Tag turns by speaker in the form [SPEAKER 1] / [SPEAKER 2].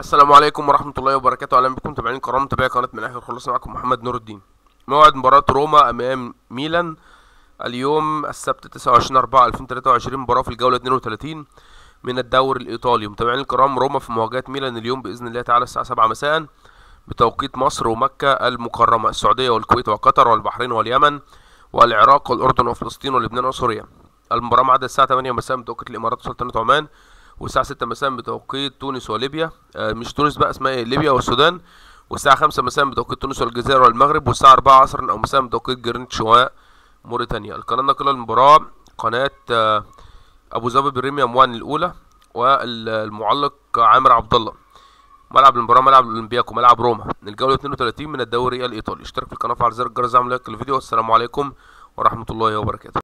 [SPEAKER 1] السلام عليكم ورحمة الله وبركاته أهلا بكم متابعين الكرام متابعي قناة من الآخر خلصنا معكم محمد نور الدين موعد مباراة روما أمام ميلان اليوم السبت 29 4 2023 مباراة في الجولة 32 من الدوري الإيطالي متابعين الكرام روما في مواجهة ميلان اليوم بإذن الله تعالى الساعة 7 مساء بتوقيت مصر ومكة المكرمة السعودية والكويت وقطر والبحرين واليمن والعراق والأردن وفلسطين ولبنان وسوريا المباراة ميعادها الساعة 8 مساء بتوقيت الإمارات وسلطنة عمان والساعه 6 مساء بتوقيت تونس وليبيا آه، مش تونس بقى اسمها ايه ليبيا والسودان والساعه 5 مساء بتوقيت تونس والجزائر والمغرب والساعه 4 عصرا او مساء بتوقيت جرينتش وموريتانيا القناه الناقله للمباراه قناه آه، ابو ظبي بريميوم 1 الاولى والمعلق عامر عبد الله ملعب المباراه ملعب الاولمبياكو ملعب روما الجوله 32 من الدوري الايطالي اشترك في القناه وفعل زر الجرس اعمل لايك للفيديو والسلام عليكم ورحمه الله وبركاته